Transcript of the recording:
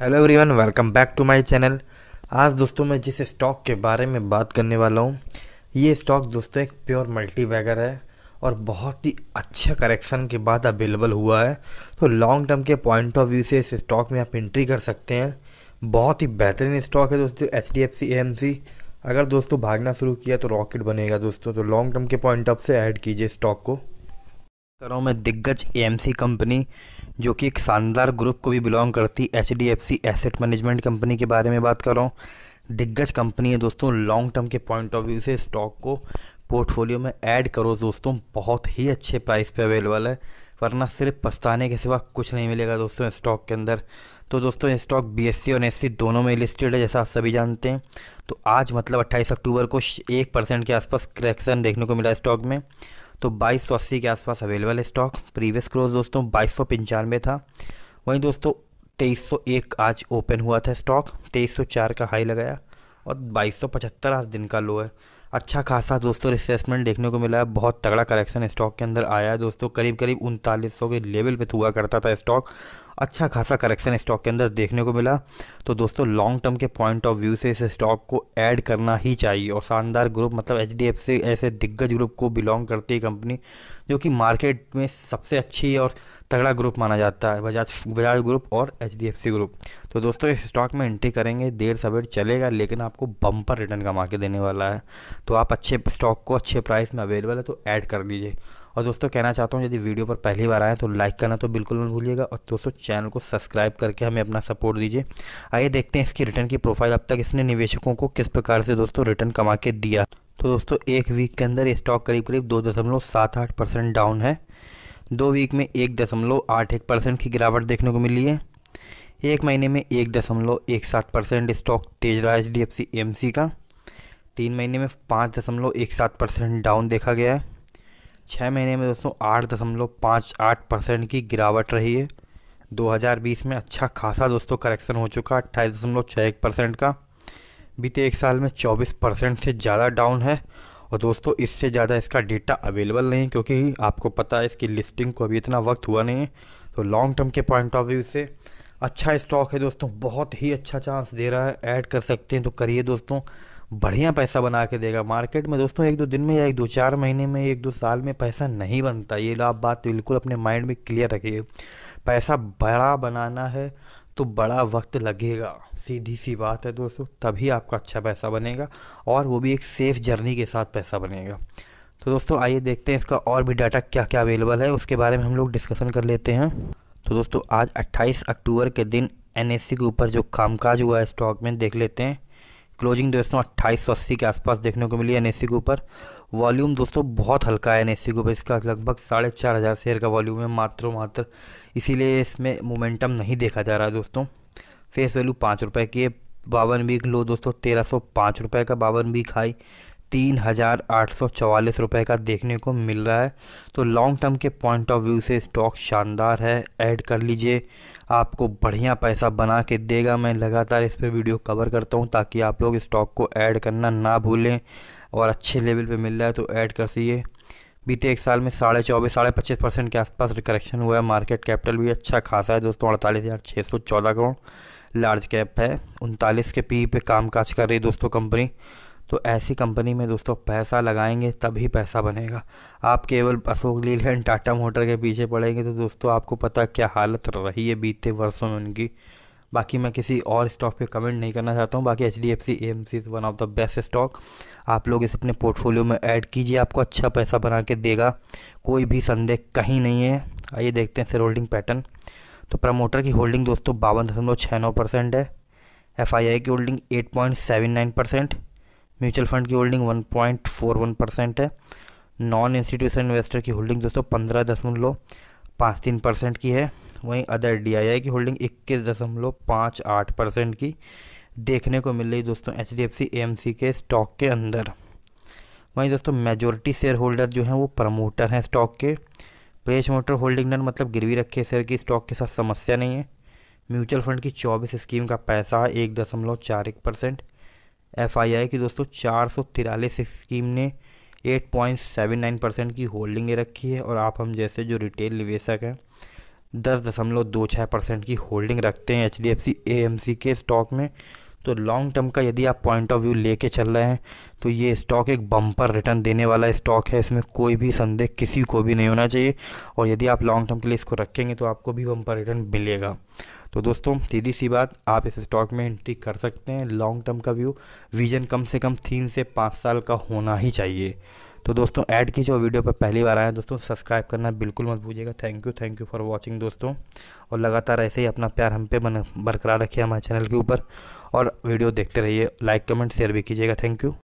hello everyone welcome back to my channel आज दोस्तों मैं जिस स्टॉक के बारे में बात करने वाला हूँ ये स्टॉक दोस्तों एक प्योर मल्टी बैगर है और बहुत ही अच्छे करेक्शन के बाद अवेलेबल हुआ है तो लॉन्ग टर्म के पॉइंट ऑफ व्यू से इस स्टॉक में आप एंट्री कर सकते हैं बहुत ही बेहतरीन स्टॉक है दोस्तों H D F C M C अगर दोस्तों भागना शुरू किया तो रॉकेट बनेगा दोस्तों तो लॉन्ग टर्म के पॉइंट ऑफ से ऐड कीजिए स्टॉक को कर रहा हूँ मैं दिग्गज एएमसी कंपनी जो कि एक शानदार ग्रुप को भी बिलोंग करती H D F C asset management company के बारे में बात कर रहा हूँ दिग्गज कंपनी है दोस्तों लॉन्ग टर्म के पॉइंट ऑफ व्यू से स्टॉक को पोर्टफोलियो में ऐड करो दोस्तों बहुत ही अच्छे प्राइस पे अवेलेबल है वरना सिर्फ पछताने के सिवा कुछ नहीं मिलेगा दोस्तों स्टॉक के अंदर तो दोस्तों ये स्टॉक सी और सी दोनों में लिस्टेड है जैसा आप सभी जानते हैं तो आज मतलब 28 अक्टूबर को एक परसेंट के आसपास करेक्शन देखने को मिला स्टॉक में तो बाईस के आसपास अवेलेबल है स्टॉक प्रीवियस क्लोज दोस्तों बाईस था वहीं दोस्तों 2301 आज ओपन हुआ था स्टॉक 2304 का हाई लगाया और पचहत्तर आज दिन का लो है अच्छा खासा दोस्तों रिसेसमेंट देखने को मिला है बहुत तगड़ा करेक्शन स्टॉक के अंदर आया है दोस्तों करीब करीब उनतालीस के लेवल पे हुआ करता था स्टॉक अच्छा खासा करेक्शन स्टॉक के अंदर देखने को मिला तो दोस्तों लॉन्ग टर्म के पॉइंट ऑफ व्यू से इस स्टॉक को ऐड करना ही चाहिए और शानदार ग्रुप मतलब एच डी एफ सी ऐसे दिग्गज ग्रुप को बिलोंग करती है कंपनी जो कि मार्केट में सबसे अच्छी और तगड़ा ग्रुप माना जाता है बजाज बजाज ग्रुप और H D F C group तो दोस्तों इस स्टॉक में एंट्री करेंगे देर सवेर चलेगा लेकिन आपको बम्पर रिटर्न कमा के देने वाला है तो आप अच्छे स्टॉक को अच्छे प्राइस में अवेलेबल है तो ऐड कर दीजिए और दोस्तों कहना चाहता हूँ यदि वीडियो पर पहली बार आएँ तो लाइक करना तो बिल्कुल मत भूलिएगा और दोस्तों चैनल को सब्सक्राइब करके हमें अपना सपोर्ट दीजिए आइए देखते हैं इसकी रिटर्न की प्रोफाइल अब तक इसने निवेशकों को किस प्रकार से दोस्तों रिटर्न कमा के दिया तो दोस्तों एक वीक के अंदर स्टॉक करीब करीब दो दशमलव सात आठ परसेंट डाउन है दो वीक में एक दशमलव आठ एक परसेंट की गिरावट देखने को मिली है एक महीने में एक दशमलव एक सात परसेंट स्टॉक तेज रहा H D F C M C का तीन महीने में पाँच दशमलव एक सात परसेंट डाउन देखा गया है छः महीने में दोस्तों आठ दशमलव पाँच आठ परसेंट की गिरावट रही है 2020 में अच्छा खासा दोस्तों करेक्शन हो चुका अट्ठाईस दशमलव छः एक परसेंट का बीते एक साल में चौबीस परसेंट से ज़्यादा डाउन है और दोस्तों इससे ज़्यादा इसका डेटा अवेलेबल नहीं क्योंकि आपको पता है इसकी लिस्टिंग को अभी इतना वक्त हुआ नहीं है तो लॉन्ग टर्म के पॉइंट ऑफ व्यू से अच्छा स्टॉक है दोस्तों बहुत ही अच्छा चांस दे रहा है ऐड कर सकते हैं तो करिए दोस्तों बढ़िया पैसा बना के देगा मार्केट में दोस्तों एक दो दिन में या एक दो चार महीने में एक दो साल में पैसा नहीं बनता ये आप बात बिल्कुल अपने माइंड में क्लियर रखिए पैसा बड़ा बनाना है तो बड़ा वक्त लगेगा सीधी सी बात है दोस्तों तभी आपका अच्छा पैसा बनेगा और वो भी एक सेफ़ जर्नी के साथ पैसा बनेगा तो दोस्तों आइए देखते हैं इसका और भी डाटा क्या क्या अवेलेबल है उसके बारे में हम लोग डिस्कशन कर लेते हैं तो दोस्तों आज 28 अक्टूबर के दिन एन के ऊपर जो कामकाज हुआ है स्टॉक में देख लेते हैं क्लोजिंग दोस्तों अट्ठाईस के आसपास देखने को मिली एन के ऊपर वॉल्यूम दोस्तों बहुत हल्का है एन के ऊपर इसका लगभग साढ़े चार हज़ार शेयर का वॉल्यूम है मात्र मात्र इसीलिए इसमें मोमेंटम नहीं देखा जा रहा है दोस्तों फेस वैल्यू पाँच रुपये की बावन वीक लो दोस्तों तेरह सौ पाँच रुपये का बावन वीक हाई तीन हज़ार आठ सौ चवालीस रुपये का देखने को मिल रहा है तो लॉन्ग टर्म के पॉइंट ऑफ व्यू से स्टॉक शानदार है ऐड कर लीजिए आपको बढ़िया पैसा बना के देगा मैं लगातार इस पर वीडियो कवर करता हूँ ताकि आप लोग स्टॉक को ऐड करना ना भूलें और अच्छे लेवल पे मिल रहा है तो ऐड कर सीजिए बीते एक साल में साढ़े चौबीस साढ़े पच्चीस परसेंट के आसपास करेक्शन हुआ है मार्केट कैपिटल भी अच्छा खासा है दोस्तों अड़तालीस हज़ार छः सौ चौदह करोड़ लार्ज कैप है उनतालीस के पी e पे काम काज कर रही है दोस्तों कंपनी तो ऐसी कंपनी में दोस्तों पैसा लगाएंगे तभी पैसा बनेगा आप केवल अशोक लीलैंड टाटा मोटर के पीछे पड़ेंगे तो दोस्तों आपको पता क्या हालत रही है बीते वर्षों में उनकी बाकी मैं किसी और स्टॉक पे कमेंट नहीं करना चाहता हूँ बाकी H D F C M C is one of the best stock आप लोग इसे अपने पोर्टफोलियो में ऐड कीजिए आपको अच्छा पैसा बना के देगा कोई भी संदेह कहीं नहीं है आइए देखते हैं सर होल्डिंग पैटर्न तो प्रमोटर की होल्डिंग दोस्तों बावन दशमलव छः नौ परसेंट है एफ आई आई की holding eight point seven nine percent mutual fund की होल्डिंग 1.41 परसेंट है नॉन इंस्टीट्यूशन इन्वेस्टर की होल्डिंग दोस्तों पंद्रह दशमलव पाँच तीन परसेंट की है वहीं अदर डीआईआई की होल्डिंग इक्कीस दशमलव पाँच आठ परसेंट की देखने को मिल रही दोस्तों H D F C M C के स्टॉक के अंदर वहीं दोस्तों मेजोरिटी शेयर होल्डर जो हैं वो प्रमोटर हैं स्टॉक के प्रेस मोटर होल्डिंग ने मतलब गिरवी रखे शेयर की स्टॉक के साथ समस्या नहीं है म्यूचुअल फंड की चौबीस स्कीम का पैसा है एक दशमलव चार एक परसेंट एफ आई आई की दोस्तों चार सौ तिरालीस स्कीम ने eight point seven nine percent की होल्डिंग ले रखी है और आप हम जैसे जो रिटेल निवेशक हैं दस दशमलव दो छः परसेंट की होल्डिंग रखते हैं H D F C A M C के स्टॉक में तो लॉन्ग टर्म का यदि आप पॉइंट ऑफ व्यू लेके चल रहे हैं तो ये स्टॉक एक बम्पर रिटर्न देने वाला स्टॉक है इसमें कोई भी संदेह किसी को भी नहीं होना चाहिए और यदि आप लॉन्ग टर्म के लिए इसको रखेंगे तो आपको भी बम्पर रिटर्न मिलेगा तो दोस्तों सीधी सी बात आप इस स्टॉक में एंट्री कर सकते हैं लॉन्ग टर्म का व्यू विजन कम से कम तीन से पाँच साल का होना ही चाहिए तो दोस्तों ऐड की जो वीडियो पर पहली बार आए दोस्तों सब्सक्राइब करना बिल्कुल मत भूलिएगा thank you thank you for watching दोस्तों और लगातार ऐसे ही अपना प्यार हम पे बरकरार रखिए हमारे चैनल के ऊपर और वीडियो देखते रहिए लाइक कमेंट शेयर भी कीजिएगा थैंक यू